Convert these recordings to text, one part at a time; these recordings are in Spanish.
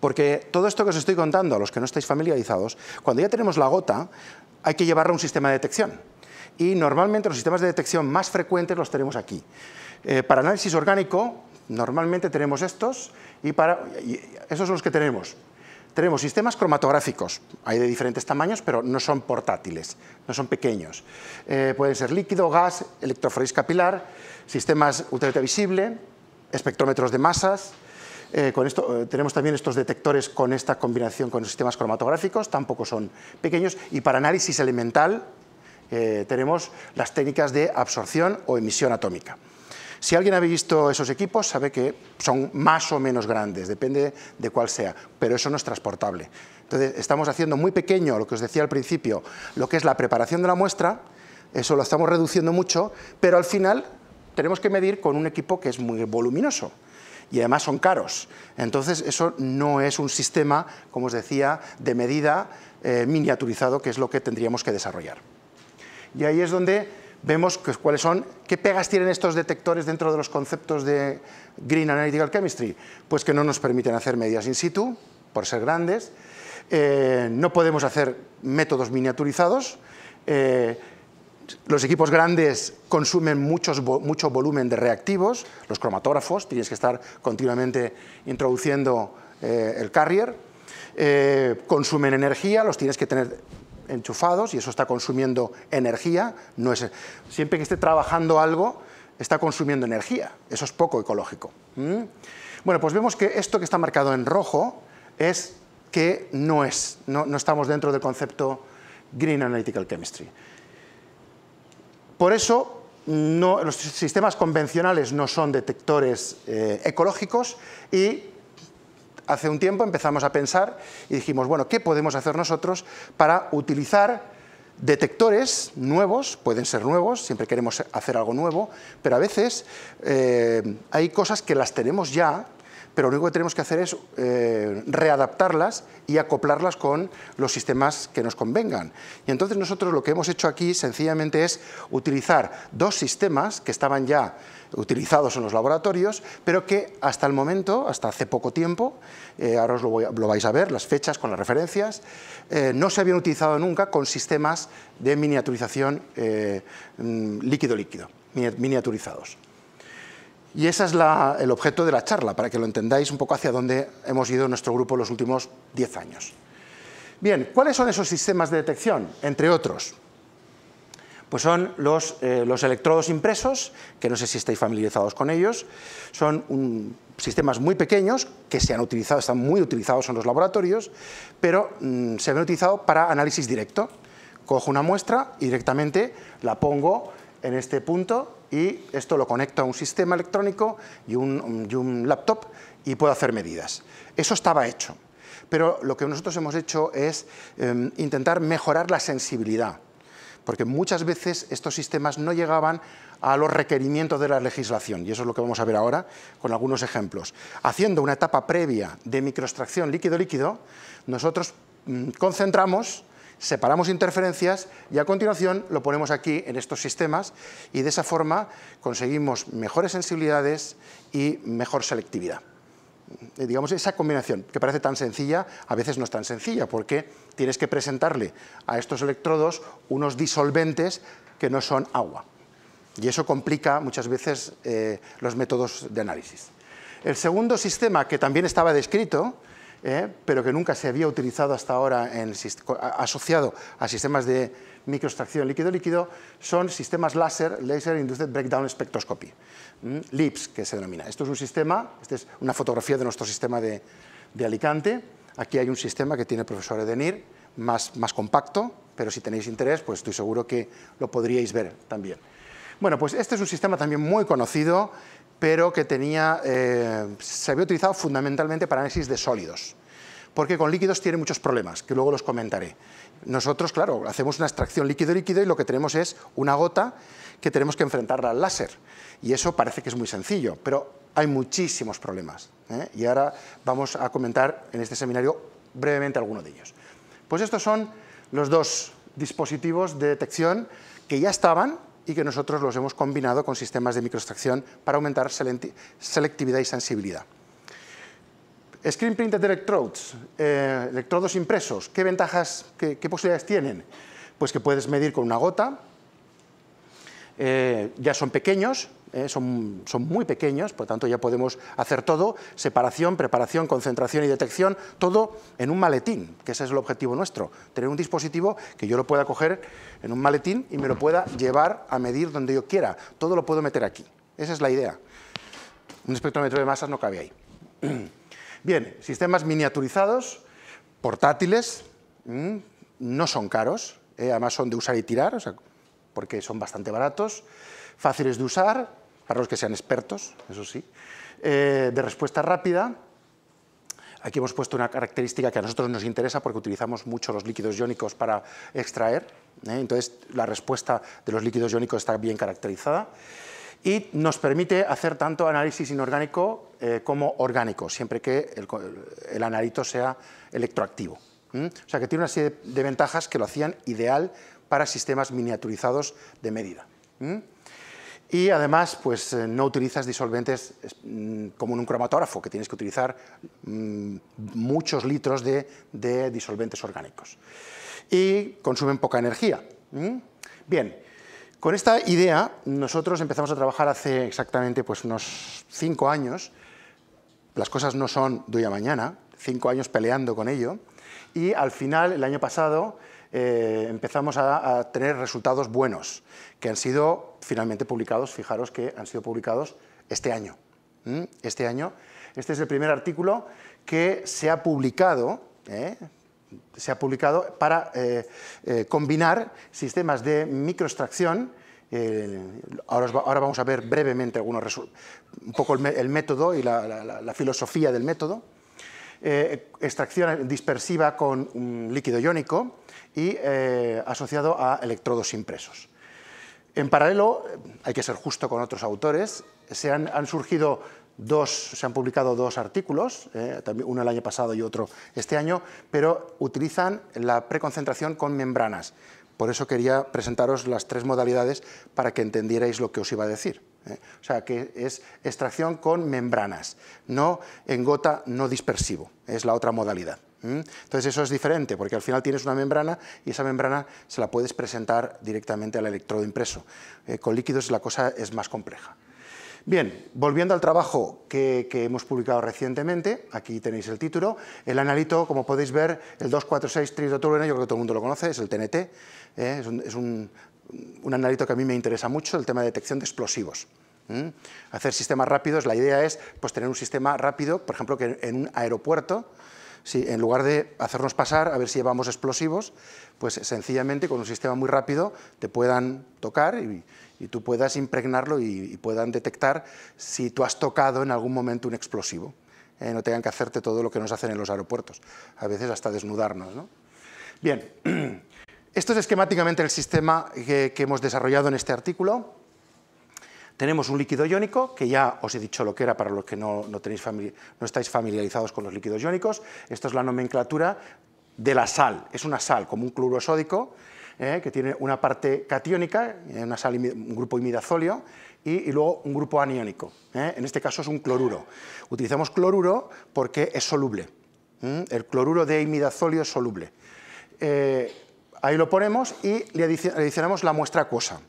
Porque todo esto que os estoy contando, a los que no estáis familiarizados, cuando ya tenemos la gota, hay que llevarla a un sistema de detección. Y normalmente los sistemas de detección más frecuentes los tenemos aquí. Eh, para análisis orgánico, normalmente tenemos estos, y, para, esos son los que tenemos. Tenemos sistemas cromatográficos, hay de diferentes tamaños, pero no son portátiles, no son pequeños. Eh, pueden ser líquido, gas, electroforesis capilar, sistemas ultravioleta visible, espectrómetros de masas, eh, esto, eh, tenemos también estos detectores con esta combinación con sistemas cromatográficos, tampoco son pequeños, y para análisis elemental eh, tenemos las técnicas de absorción o emisión atómica. Si alguien ha visto esos equipos, sabe que son más o menos grandes, depende de cuál sea, pero eso no es transportable. Entonces, estamos haciendo muy pequeño, lo que os decía al principio, lo que es la preparación de la muestra, eso lo estamos reduciendo mucho, pero al final tenemos que medir con un equipo que es muy voluminoso y además son caros. Entonces eso no es un sistema, como os decía, de medida eh, miniaturizado, que es lo que tendríamos que desarrollar. Y ahí es donde vemos cuáles son, qué pegas tienen estos detectores dentro de los conceptos de Green Analytical Chemistry. Pues que no nos permiten hacer medidas in situ, por ser grandes, eh, no podemos hacer métodos miniaturizados, eh, los equipos grandes consumen mucho volumen de reactivos, los cromatógrafos, tienes que estar continuamente introduciendo eh, el carrier, eh, consumen energía, los tienes que tener enchufados y eso está consumiendo energía. No siempre que esté trabajando algo, está consumiendo energía. Eso es poco ecológico. Bueno, pues vemos que esto que está marcado en rojo es que no es, no estamos dentro del concepto Green Analytical Chemistry. Por eso los sistemas convencionales no son detectores eh, ecológicos y hace un tiempo empezamos a pensar y dijimos, bueno, ¿qué podemos hacer nosotros para utilizar detectores nuevos, pueden ser nuevos, siempre queremos hacer algo nuevo, pero a veces eh, hay cosas que las tenemos ya pero lo único que tenemos que hacer es eh, readaptarlas y acoplarlas con los sistemas que nos convengan. Y entonces nosotros lo que hemos hecho aquí sencillamente es utilizar dos sistemas que estaban ya utilizados en los laboratorios, pero que hasta el momento, hasta hace poco tiempo, eh, ahora os lo, vais a ver, las fechas con las referencias, eh, no se habían utilizado nunca con sistemas de miniaturización mm, líquido-líquido, miniaturizados. Y ese es el objeto de la charla, para que lo entendáis un poco hacia dónde hemos ido nuestro grupo los últimos 10 años. Bien, ¿cuáles son esos sistemas de detección? Entre otros, pues son los, eh, electrodos impresos, que no sé si estáis familiarizados con ellos, son sistemas muy pequeños que se han utilizado, están muy utilizados en los laboratorios, pero mm, se han utilizado para análisis directo. Cojo una muestra y directamente la pongo en este punto y esto lo conecto a un sistema electrónico y un, un laptop y puedo hacer medidas. Eso estaba hecho, pero lo que nosotros hemos hecho es em, intentar mejorar la sensibilidad, porque muchas veces estos sistemas no llegaban a los requerimientos de la legislación, y eso es lo que vamos a ver ahora con algunos ejemplos. Haciendo una etapa previa de microextracción líquido-líquido, nosotros mm, concentramos separamos interferencias y a continuación lo ponemos aquí en estos sistemas y de esa forma conseguimos mejores sensibilidades y mejor selectividad. Eh, digamos, esa combinación que parece tan sencilla, a veces no es tan sencilla, porque tienes que presentarle a estos electrodos unos disolventes que no son agua. Y eso complica muchas veces eh, los métodos de análisis. El segundo sistema que también estaba descrito ¿eh? pero que nunca se había utilizado hasta ahora asociado a sistemas de microextracción líquido-líquido, son sistemas láser, Laser Induced Breakdown Spectroscopy, LIPS, que se denomina. Esto es un sistema, esta es una fotografía de nuestro sistema de, Alicante. Aquí hay un sistema que tiene el profesor Edenir, más, más compacto, pero si tenéis interés, pues estoy seguro que lo podríais ver también. Bueno, pues este es un sistema también muy conocido, pero que tenía, eh, se había utilizado fundamentalmente para análisis de sólidos, porque con líquidos tiene muchos problemas, que luego los comentaré. Nosotros, claro, hacemos una extracción líquido-líquido y lo que tenemos es una gota que tenemos que enfrentar al láser, y eso parece que es muy sencillo, pero hay muchísimos problemas, ¿eh? y ahora vamos a comentar en este seminario brevemente alguno de ellos. Pues estos son los dos dispositivos de detección que ya estaban, y que nosotros los hemos combinado con sistemas de microextracción para aumentar selectividad y sensibilidad. Screen printed electrodes, eh, electrodos impresos, ¿qué ventajas, qué posibilidades tienen? Pues que puedes medir con una gota, eh, ya son pequeños, eh, son, muy pequeños, por tanto ya podemos hacer todo, separación, preparación, concentración y detección, todo en un maletín, que ese es el objetivo nuestro, tener un dispositivo que yo lo pueda coger en un maletín y me lo pueda llevar a medir donde yo quiera, todo lo puedo meter aquí, esa es la idea. Un espectrómetro de masas no cabe ahí. Bien, sistemas miniaturizados, portátiles, mm, no son caros, eh, además son de usar y tirar, porque son bastante baratos, fáciles de usar, para los que sean expertos, eso sí, eh, de respuesta rápida. Aquí hemos puesto una característica que a nosotros nos interesa porque utilizamos mucho los líquidos iónicos para extraer, ¿eh? entonces la respuesta de los líquidos iónicos está bien caracterizada y nos permite hacer tanto análisis inorgánico eh, como orgánico, siempre que el, analito sea electroactivo. O sea que tiene una serie de ventajas que lo hacían ideal para sistemas miniaturizados de medida. Y además, pues eh, no utilizas disolventes mm, como en un cromatógrafo, que tienes que utilizar mm, muchos litros de, disolventes orgánicos. Y consumen poca energía. Bien, con esta idea nosotros empezamos a trabajar hace exactamente pues, unos cinco años. Las cosas no son de hoy a mañana, cinco años peleando con ello. Y al final, el año pasado, eh, empezamos a, tener resultados buenos, que han sido finalmente publicados, fijaros que han sido publicados este año. Este año, este es el primer artículo que se ha publicado, ¿eh? se ha publicado para eh, combinar sistemas de microextracción. Ahora, ahora, vamos a ver brevemente algunos un poco el, método y la filosofía del método eh, extracción dispersiva con un mm, líquido iónico y eh, asociado a electrodos impresos. En paralelo, hay que ser justo con otros autores, se han, surgido dos, se han publicado dos artículos, eh, uno el año pasado y otro este año, pero utilizan la preconcentración con membranas. Por eso quería presentaros las tres modalidades para que entendierais lo que os iba a decir. ¿eh? O sea, que es extracción con membranas, no en gota no dispersivo, es la otra modalidad. Entonces eso es diferente, porque al final tienes una membrana y esa membrana se la puedes presentar directamente al electrodo impreso. ¿eh? con líquidos la cosa es más compleja. Bien, volviendo al trabajo que, hemos publicado recientemente, aquí tenéis el título, el analito, como podéis ver, el 246 tridotolueno, yo creo que todo el mundo lo conoce, es el TNT, ¿eh? es, un, un analito que a mí me interesa mucho, el tema de detección de explosivos. Hacer sistemas rápidos, la idea es pues, tener un sistema rápido, por ejemplo, que en un aeropuerto, si en lugar de hacernos pasar a ver si llevamos explosivos, pues sencillamente con un sistema muy rápido te puedan tocar y, tú puedas impregnarlo y, puedan detectar si tú has tocado en algún momento un explosivo. ¿eh? no tengan que hacerte todo lo que nos hacen en los aeropuertos, a veces hasta desnudarnos. ¿no? Bien. Esto es esquemáticamente el sistema eh, que, hemos desarrollado en este artículo. Tenemos un líquido iónico, que ya os he dicho lo que era para los que no, tenéis no estáis familiarizados con los líquidos iónicos. Esta es la nomenclatura de la sal. Es una sal, como un cloruro sódico, eh, que tiene una parte catiónica, eh, una sal, un grupo imidazolio, y, luego un grupo aniónico. En este caso es un cloruro. Utilizamos cloruro porque es soluble. El cloruro de imidazolio es soluble. Ahí lo ponemos y le adicionamos la muestra acuosa.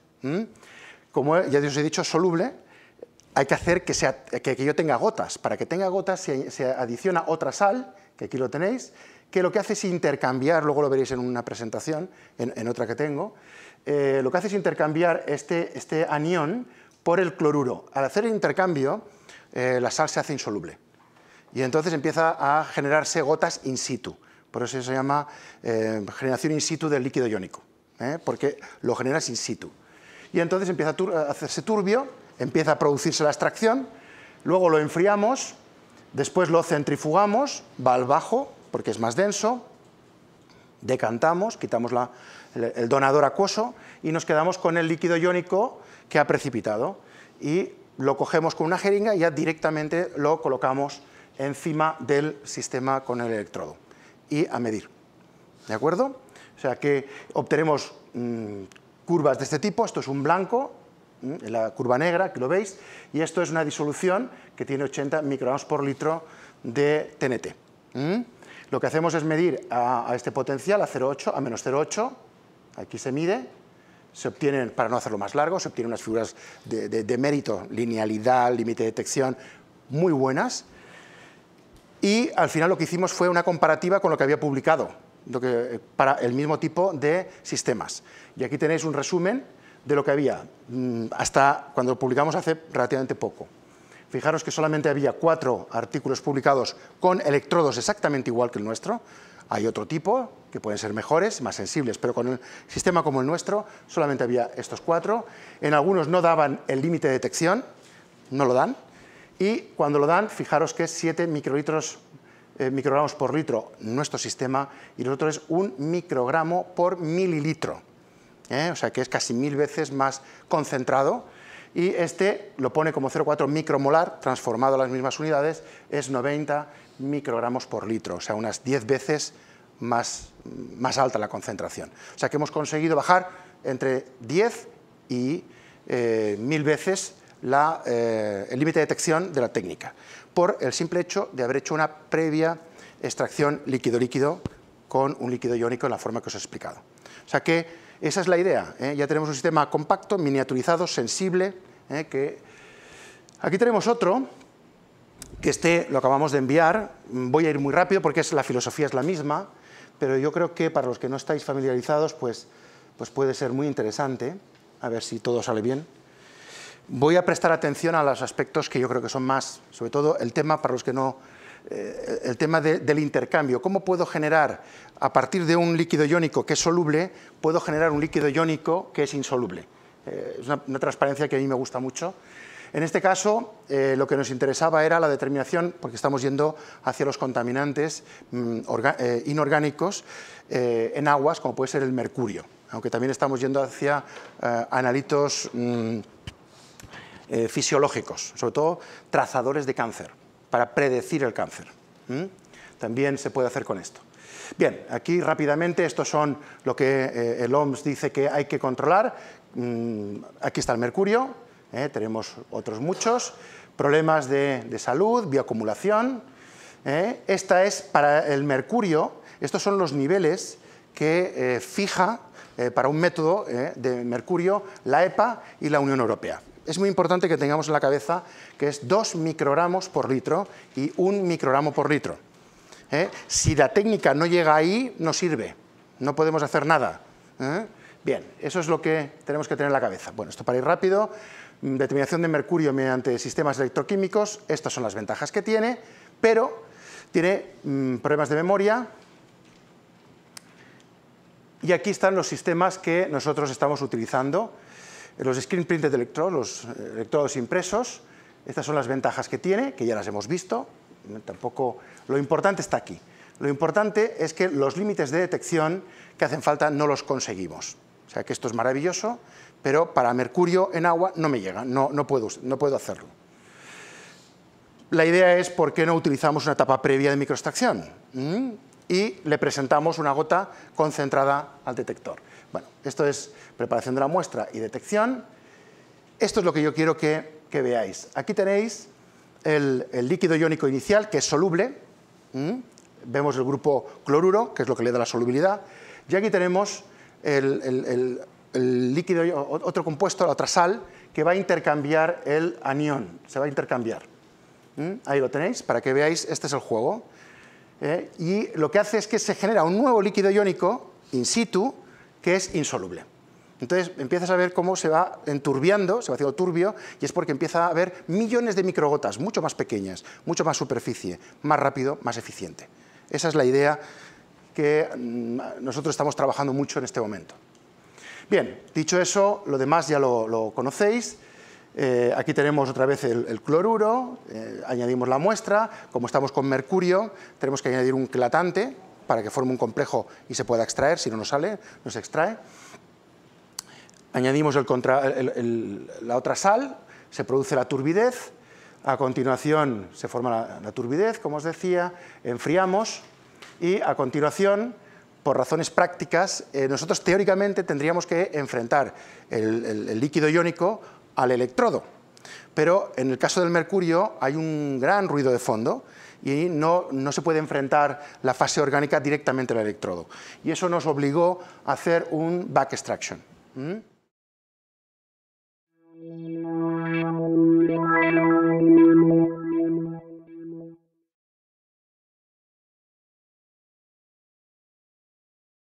Como ya os he dicho, soluble, hay que hacer que, que, yo tenga gotas. Para que tenga gotas se, adiciona otra sal, que aquí lo tenéis, que lo que hace es intercambiar, luego lo veréis en una presentación, en, otra que tengo, eh, lo que hace es intercambiar este, este, anión por el cloruro. Al hacer el intercambio, eh, la sal se hace insoluble. Y entonces empieza a generarse gotas in situ. Por eso se llama eh, generación in situ del líquido iónico, ¿eh? porque lo generas in situ. Y entonces empieza a, hacerse turbio, empieza a producirse la extracción, luego lo enfriamos, después lo centrifugamos, va al bajo, porque es más denso, decantamos, quitamos el, el donador acuoso y nos quedamos con el líquido iónico que ha precipitado. Y lo cogemos con una jeringa y ya directamente lo colocamos encima del sistema con el electrodo y a medir. ¿De acuerdo? O sea que obtenemos mm, curvas de este tipo, esto es un blanco, mm, la curva negra, que lo veis, y esto es una disolución que tiene 80 microgramos por litro de TNT. Lo que hacemos es medir a, este potencial, a 0,8, a menos 0,8, aquí se mide, se obtienen, para no hacerlo más largo, se obtienen unas figuras de, de mérito, linealidad, límite de detección, muy buenas, y al final lo que hicimos fue una comparativa con lo que había publicado eh, para el mismo tipo de sistemas. Y aquí tenéis un resumen de lo que había mm, hasta cuando lo publicamos hace relativamente poco. Fijaros que solamente había cuatro artículos publicados con electrodos exactamente igual que el nuestro. Hay otro tipo, que pueden ser mejores, más sensibles, pero con un sistema como el nuestro solamente había estos cuatro. En algunos no daban el límite de detección, no lo dan, y cuando lo dan, fijaros que es 7 eh, microgramos por litro nuestro sistema y el otro es un microgramo por mililitro. ¿eh? O sea que es casi mil veces más concentrado y este lo pone como 0,4 micromolar, transformado a las mismas unidades, es 90 microgramos por litro, o sea, unas 10 veces más, alta la concentración. O sea que hemos conseguido bajar entre 10 y eh, mil veces eh, el límite de detección de la técnica, por el simple hecho de haber hecho una previa extracción líquido-líquido con un líquido iónico en la forma que os he explicado. O sea que esa es la idea. ¿eh? Ya tenemos un sistema compacto, miniaturizado, sensible, ¿eh? que... Aquí tenemos otro, que este lo acabamos de enviar. Voy a ir muy rápido porque es, la filosofía es la misma, pero yo creo que para los que no estáis familiarizados, pues, pues puede ser muy interesante. A ver si todo sale bien voy a prestar atención a los aspectos que yo creo que son más, sobre todo el tema para los que no, eh, el tema del intercambio. ¿Cómo puedo generar, a partir de un líquido iónico que es soluble, puedo generar un líquido iónico que es insoluble? Eh, es una, transparencia que a mí me gusta mucho. En este caso, eh, lo que nos interesaba era la determinación, porque estamos yendo hacia los contaminantes mm, inorgánicos en aguas, como puede ser el mercurio, aunque también estamos yendo hacia analitos... Mm, eh, fisiológicos, sobre todo trazadores de cáncer, para predecir el cáncer. También se puede hacer con esto. Bien, aquí rápidamente, estos son lo que eh, el OMS dice que hay que controlar. Mm, aquí está el mercurio, ¿eh? tenemos otros muchos. Problemas de, de salud, bioacumulación. Esta es para el mercurio, estos son los niveles que fija para un método de mercurio la EPA y la Unión Europea es muy importante que tengamos en la cabeza que es 2 microgramos por litro y 1 microgramo por litro. ¿eh? Si la técnica no llega ahí, no sirve, no podemos hacer nada. ¿eh? Bien, eso es lo que tenemos que tener en la cabeza. Bueno, esto para ir rápido, mm, determinación de mercurio mediante sistemas electroquímicos, estas son las ventajas que tiene, pero tiene mm, problemas de memoria, y aquí están los sistemas que nosotros estamos utilizando, eh, los screen prints de electrodos, los eh, electrodos impresos, estas son las ventajas que tiene, que ya las hemos visto, tampoco lo importante está aquí. Lo importante es que los límites de detección que hacen falta no los conseguimos. O sea que esto es maravilloso, pero para mercurio en agua no me llega, no, no, puedo, no puedo hacerlo. La idea es por qué no utilizamos una etapa previa de microextracción y le presentamos una gota concentrada al detector. Bueno, esto es preparación de la muestra y detección. Esto es lo que yo quiero que, veáis. Aquí tenéis el, líquido iónico inicial, que es soluble. ¿Mm? Vemos el grupo cloruro, que es lo que le da la solubilidad. Y aquí tenemos el, líquido, otro compuesto, la otra sal, que va a intercambiar el anión. Se va a intercambiar. ¿Mm? Ahí lo tenéis, para que veáis, este es el juego. ¿eh? y lo que hace es que se genera un nuevo líquido iónico in situ que es insoluble. Entonces empiezas a ver cómo se va enturbiando, se va haciendo turbio, y es porque empieza a haber millones de microgotas, mucho más pequeñas, mucho más superficie, más rápido, más eficiente. Esa es la idea que mm, nosotros estamos trabajando mucho en este momento. Bien, dicho eso, lo demás ya lo conocéis. Eh, aquí tenemos otra vez el, cloruro, eh, añadimos la muestra, como estamos con mercurio, tenemos que añadir un clatante para que forme un complejo y se pueda extraer, si no nos sale, nos extrae. Añadimos la otra sal, se produce la turbidez, a continuación se forma la, turbidez, como os decía, enfriamos y a continuación por razones prácticas, eh, nosotros teóricamente tendríamos que enfrentar el líquido iónico al electrodo. Pero en el caso del mercurio hay un gran ruido de fondo y no, no, se puede enfrentar la fase orgánica directamente al electrodo. Y eso nos obligó a hacer un back extraction.